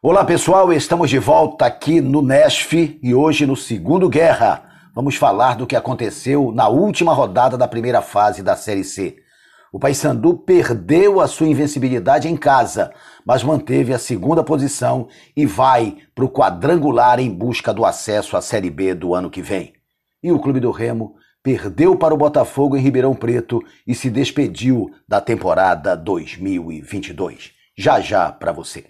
Olá pessoal, estamos de volta aqui no NESF e hoje no Segundo Guerra vamos falar do que aconteceu na última rodada da primeira fase da Série C. O Paysandu perdeu a sua invencibilidade em casa, mas manteve a segunda posição e vai para o quadrangular em busca do acesso à Série B do ano que vem. E o Clube do Remo perdeu para o Botafogo em Ribeirão Preto e se despediu da temporada 2022. Já já para você.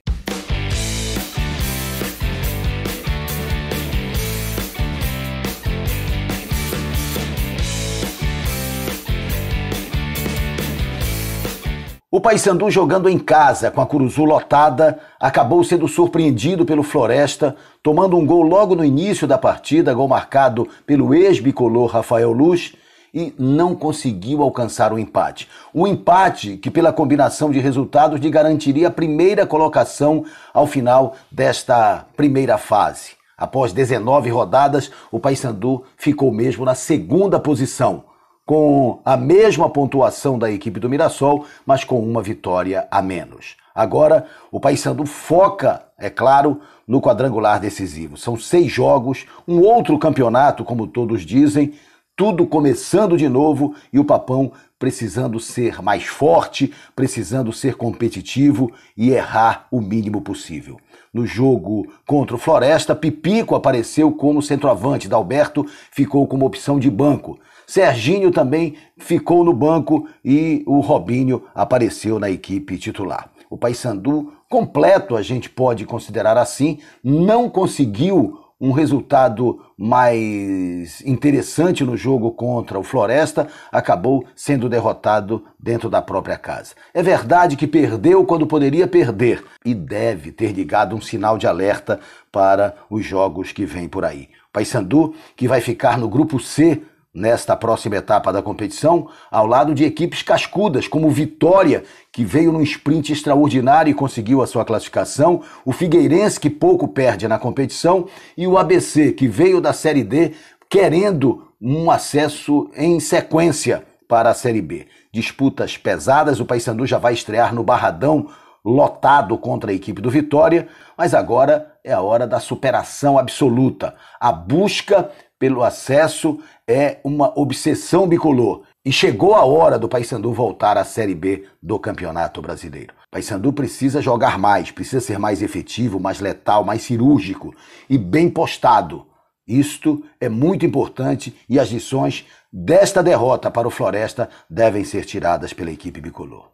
O Paysandu jogando em casa com a Curuzu lotada, acabou sendo surpreendido pelo Floresta, tomando um gol logo no início da partida, gol marcado pelo ex-bicolor Rafael Luz, e não conseguiu alcançar o empate. O empate que, pela combinação de resultados, lhe garantiria a primeira colocação ao final desta primeira fase. Após 19 rodadas, o Paysandu ficou mesmo na segunda posição com a mesma pontuação da equipe do Mirassol, mas com uma vitória a menos. Agora, o Paysandu foca, é claro, no quadrangular decisivo. São seis jogos, um outro campeonato, como todos dizem, tudo começando de novo e o Papão precisando ser mais forte, precisando ser competitivo e errar o mínimo possível. No jogo contra o Floresta, Pipico apareceu como centroavante, Dalberto ficou como opção de banco. Serginho também ficou no banco e o Robinho apareceu na equipe titular. O Paysandu completo, a gente pode considerar assim, não conseguiu um resultado mais interessante no jogo contra o Floresta, acabou sendo derrotado dentro da própria casa. É verdade que perdeu quando poderia perder e deve ter ligado um sinal de alerta para os jogos que vêm por aí. Paysandu, que vai ficar no grupo C nesta próxima etapa da competição, ao lado de equipes cascudas, como Vitória, que veio num sprint extraordinário e conseguiu a sua classificação, o Figueirense, que pouco perde na competição, e o ABC, que veio da Série D querendo um acesso em sequência para a Série B. Disputas pesadas, o Paysandu já vai estrear no Barradão, lotado contra a equipe do Vitória, mas agora é a hora da superação absoluta, a busca pelo acesso é uma obsessão bicolor. E chegou a hora do Paysandu voltar à Série B do Campeonato Brasileiro. Paysandu precisa jogar mais, precisa ser mais efetivo, mais letal, mais cirúrgico e bem postado. Isto é muito importante e as lições desta derrota para o Floresta devem ser tiradas pela equipe bicolor.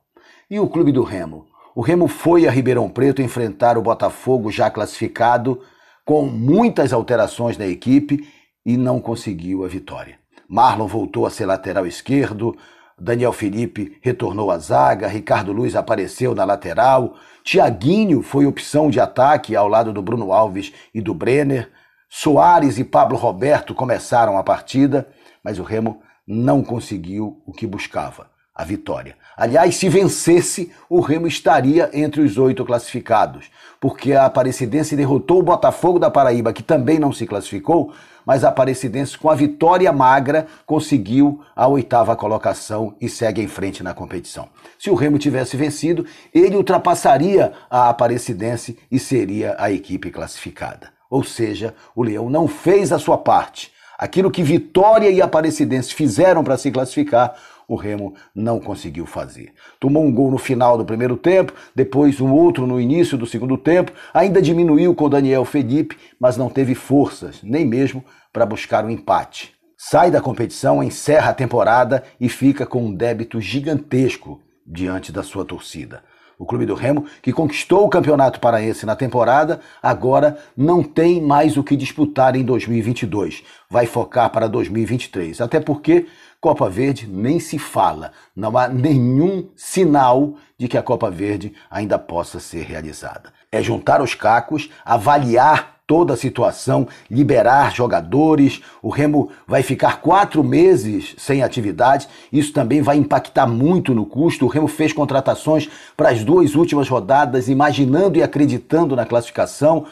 E o clube do Remo? O Remo foi a Ribeirão Preto enfrentar o Botafogo já classificado com muitas alterações na equipe e não conseguiu a vitória. Marlon voltou a ser lateral esquerdo, Daniel Felipe retornou à zaga, Ricardo Luiz apareceu na lateral, Tiaguinho foi opção de ataque ao lado do Bruno Alves e do Brenner, Soares e Pablo Roberto começaram a partida, mas o Remo não conseguiu o que buscava a vitória. Aliás, se vencesse, o Remo estaria entre os oito classificados, porque a Aparecidense derrotou o Botafogo da Paraíba, que também não se classificou, mas a Aparecidense, com a vitória magra, conseguiu a oitava colocação e segue em frente na competição. Se o Remo tivesse vencido, ele ultrapassaria a Aparecidense e seria a equipe classificada. Ou seja, o Leão não fez a sua parte Aquilo que Vitória e Aparecidense fizeram para se classificar, o Remo não conseguiu fazer. Tomou um gol no final do primeiro tempo, depois um outro no início do segundo tempo, ainda diminuiu com Daniel Felipe, mas não teve forças, nem mesmo para buscar o um empate. Sai da competição, encerra a temporada e fica com um débito gigantesco diante da sua torcida. O clube do Remo, que conquistou o Campeonato Paraense na temporada, agora não tem mais o que disputar em 2022. Vai focar para 2023. Até porque Copa Verde nem se fala. Não há nenhum sinal de que a Copa Verde ainda possa ser realizada. É juntar os cacos, avaliar toda a situação, liberar jogadores. O Remo vai ficar quatro meses sem atividade. Isso também vai impactar muito no custo. O Remo fez contratações para as duas últimas rodadas, imaginando e acreditando na classificação.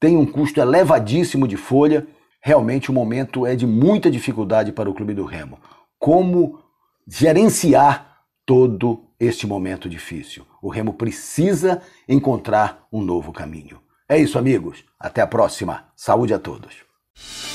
Tem um custo elevadíssimo de folha. Realmente o momento é de muita dificuldade para o clube do Remo. Como gerenciar todo este momento difícil? O Remo precisa encontrar um novo caminho. É isso, amigos. Até a próxima. Saúde a todos.